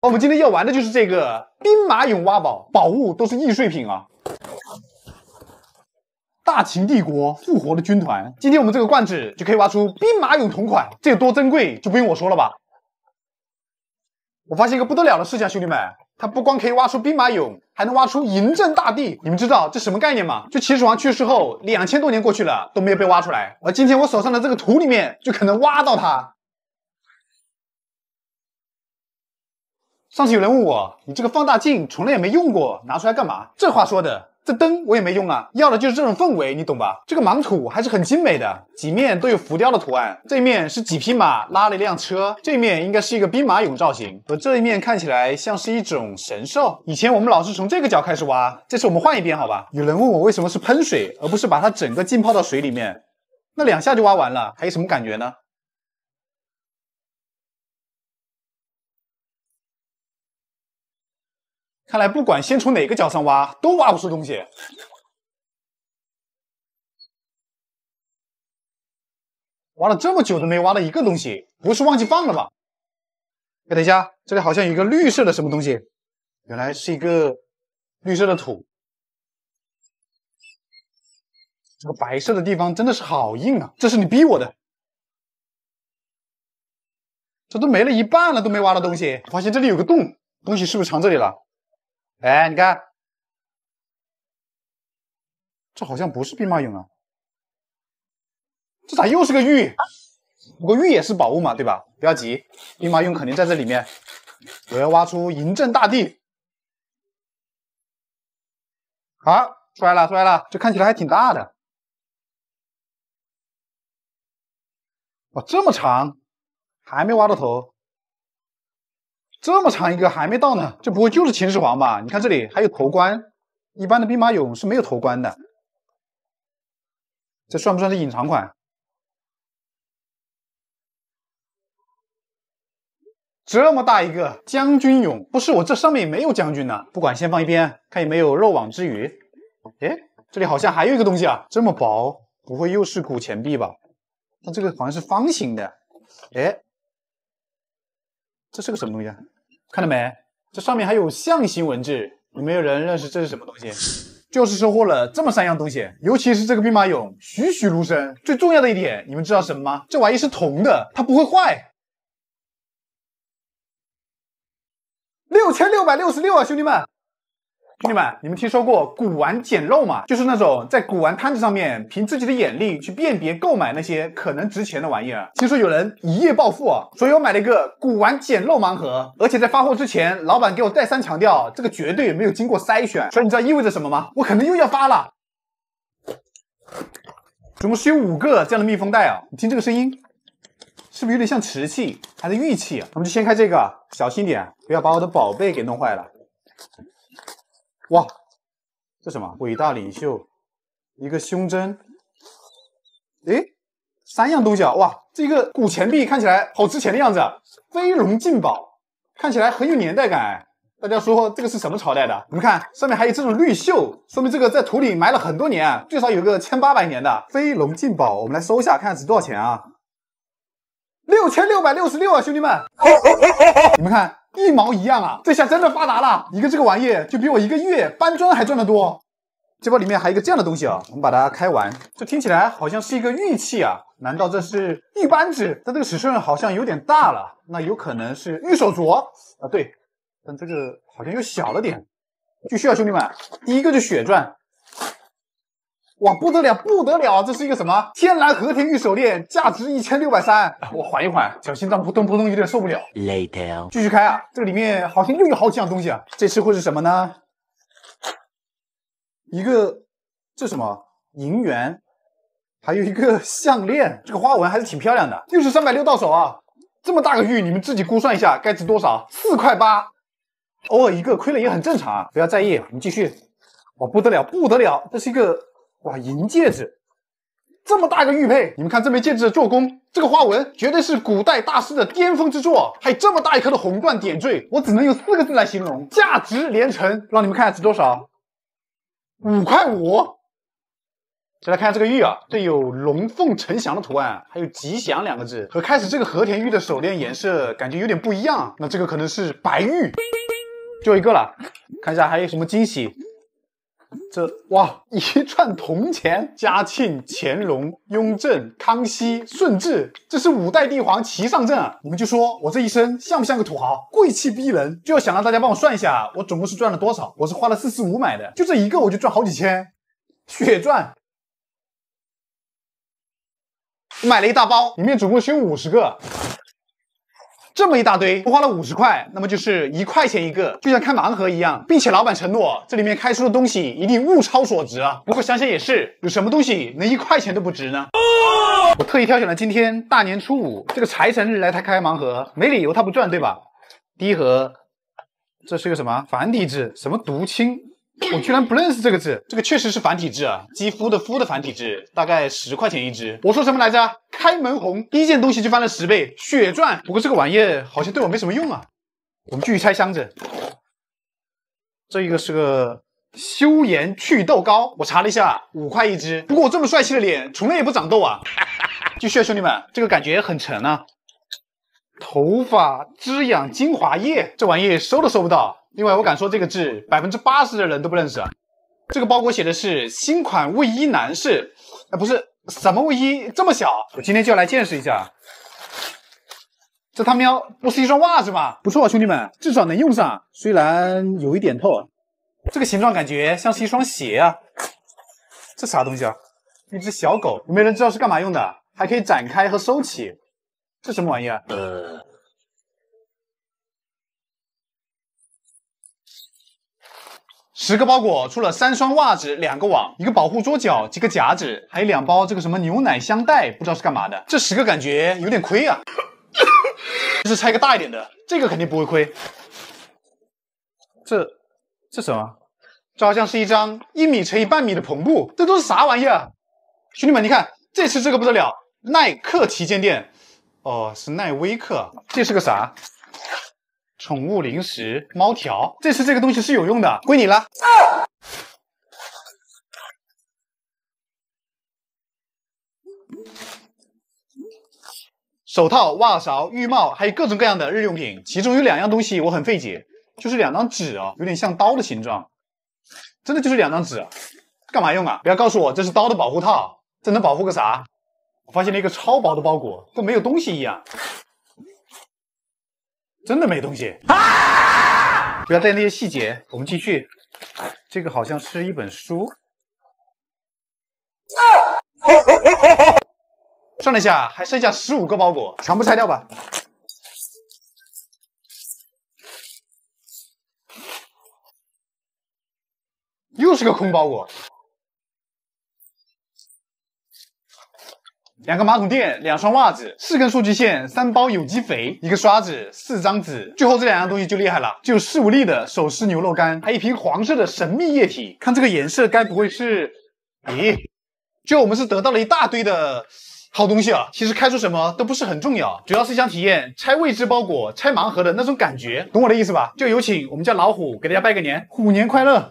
我们今天要玩的就是这个兵马俑挖宝，宝物都是易碎品啊！大秦帝国复活的军团，今天我们这个罐子就可以挖出兵马俑同款，这有多珍贵就不用我说了吧？我发现一个不得了的事情，兄弟们，它不光可以挖出兵马俑，还能挖出嬴政大帝。你们知道这什么概念吗？就秦始皇去世后两千多年过去了都没有被挖出来，而今天我手上的这个土里面就可能挖到它。上次有人问我，你这个放大镜从来也没用过，拿出来干嘛？这话说的，这灯我也没用啊，要的就是这种氛围，你懂吧？这个盲土还是很精美的，几面都有浮雕的图案，这一面是几匹马拉了一辆车，这一面应该是一个兵马俑造型，而这一面看起来像是一种神兽。以前我们老是从这个角开始挖，这次我们换一边好吧？有人问我为什么是喷水而不是把它整个浸泡到水里面，那两下就挖完了，还有什么感觉呢？看来不管先从哪个角上挖，都挖不出东西。挖了这么久都没挖到一个东西，不是忘记放了吧？哎，等一下，这里好像有一个绿色的什么东西，原来是一个绿色的土。这个白色的地方真的是好硬啊！这是你逼我的，这都没了一半了，都没挖到东西。发现这里有个洞，东西是不是藏这里了？哎，你看，这好像不是兵马俑啊！这咋又是个玉？不过玉也是宝物嘛，对吧？不要急，兵马俑肯定在这里面。我要挖出嬴政大帝。好，出来了，出来了，这看起来还挺大的。哇，这么长，还没挖到头。这么长一个还没到呢，这不会就是秦始皇吧？你看这里还有头冠，一般的兵马俑是没有头冠的，这算不算是隐藏款？这么大一个将军俑，不是我这上面也没有将军呢。不管，先放一边，看有没有漏网之鱼。哎，这里好像还有一个东西啊，这么薄，不会又是古钱币吧？它这个好像是方形的，哎。这是个什么东西？啊？看到没？这上面还有象形文字，有没有人认识这是什么东西？就是收获了这么三样东西，尤其是这个兵马俑栩栩如生。最重要的一点，你们知道什么吗？这玩意是铜的，它不会坏。六千六百六十六啊，兄弟们！兄弟们，你们听说过古玩捡漏吗？就是那种在古玩摊子上面，凭自己的眼力去辨别购买那些可能值钱的玩意儿。听说有人一夜暴富，所以我买了一个古玩捡漏盲盒。而且在发货之前，老板给我再三强调，这个绝对没有经过筛选。所以你知道意味着什么吗？我可能又要发了。总共是有五个这样的密封袋啊！你听这个声音，是不是有点像瓷器还是玉器？我们就先开这个，小心点，不要把我的宝贝给弄坏了。哇，这什么伟大领袖？一个胸针，哎，三样东西啊！哇，这个古钱币看起来好值钱的样子，飞龙进宝，看起来很有年代感。大家说这个是什么朝代的？你们看上面还有这种绿锈，说明这个在土里埋了很多年，最少有个千八百年的飞龙进宝。我们来搜一下，看值多少钱啊？六千六百六十六啊，兄弟们，你们看。一毛一样啊！这下真的发达了，一个这个玩意就比我一个月搬砖还赚得多。这包里面还有一个这样的东西啊，我们把它开完。这听起来好像是一个玉器啊，难道这是玉扳指？但这个尺寸好像有点大了，那有可能是玉手镯啊？对，但这个好像又小了点。继续啊，兄弟们，第一个就血赚！哇，不得了，不得了！这是一个什么天然和田玉手链，价值一千六百三。我缓一缓，小心脏扑通扑通，有点受不了。Later，继续开啊！这里面好像又有好几样东西啊！这次会是什么呢？一个，这什么银元？还有一个项链，这个花纹还是挺漂亮的。又是三百六到手啊！这么大个玉，你们自己估算一下，该值多少？四块八。偶尔一个亏了也很正常，啊，不要在意。我们继续。哇，不得了，不得了！这是一个。哇，银戒指，这么大个玉佩，你们看这枚戒指的做工，这个花纹绝对是古代大师的巅峰之作。还有这么大一颗的红钻点缀，我只能用四个字来形容：价值连城。让你们看下值多少，五块五。再来看下这个玉啊，这有龙凤呈祥的图案，还有吉祥两个字，和开始这个和田玉的手链颜色感觉有点不一样，那这个可能是白玉。就一个了，看一下还有什么惊喜。这哇，一串铜钱，嘉庆、乾隆、雍正、康熙、顺治，这是五代帝皇齐上阵啊！你们就说我这一生像不像个土豪，贵气逼人。最后想让大家帮我算一下，我总共是赚了多少？我是花了四十五买的，就这一个我就赚好几千，血赚！买了一大包，里面总共是有五十个。这么一大堆，我花了五十块，那么就是一块钱一个，就像开盲盒一样，并且老板承诺这里面开出的东西一定物超所值啊！不过想想也是，有什么东西能一块钱都不值呢？我特意挑选了今天大年初五这个财神日来他开盲盒，没理由他不赚，对吧？第一盒，这是个什么？繁体字？什么毒清？我居然不认识这个字，这个确实是繁体字啊，肌肤的肤的繁体字，大概十块钱一支。我说什么来着？开门红，一件东西就翻了十倍，血赚。不过这个玩意好像对我没什么用啊。我们继续拆箱子，这一个是个修颜祛痘膏，我查了一下，五块一支。不过我这么帅气的脸，从来也不长痘啊。继续，啊，兄弟们，这个感觉很沉啊。头发滋养精华液，这玩意收都收不到。另外，我敢说这个字，百分之八十的人都不认识啊。这个包裹写的是新款卫衣男士，哎，不是什么卫衣，这么小，我今天就要来见识一下。这他喵不是一双袜子吗？不错兄弟们，至少能用上，虽然有一点透。这个形状感觉像是一双鞋啊。这啥东西啊？一只小狗，没人知道是干嘛用的，还可以展开和收起。这什么玩意儿？呃。十个包裹出了三双袜子，两个网，一个保护桌角，几个夹子，还有两包这个什么牛奶香袋，不知道是干嘛的。这十个感觉有点亏啊！是拆个大一点的，这个肯定不会亏。这，这什么？这好像是一张一米乘以半米的篷布。这都是啥玩意儿？兄弟们，你看这次这个不得了，耐克旗舰店。哦，是耐威克。这是个啥？宠物零食猫条，这次这个东西是有用的，归你了。手套、袜勺、浴帽，还有各种各样的日用品，其中有两样东西我很费解，就是两张纸哦，有点像刀的形状，真的就是两张纸，干嘛用啊？不要告诉我这是刀的保护套，这能保护个啥？我发现了一个超薄的包裹，跟没有东西一样。真的没东西，啊！不要在意那些细节，我们继续。这个好像是一本书。算了下，还剩下十五个包裹，全部拆掉吧。又是个空包裹。两个马桶垫，两双袜子，四根数据线，三包有机肥，一个刷子，四张纸。最后这两样东西就厉害了，就四五粒的手撕牛肉干，还一瓶黄色的神秘液体。看这个颜色，该不会是？咦，就我们是得到了一大堆的好东西啊！其实开出什么都不是很重要，主要是想体验拆未知包裹、拆盲盒的那种感觉，懂我的意思吧？就有请我们家老虎给大家拜个年，虎年快乐！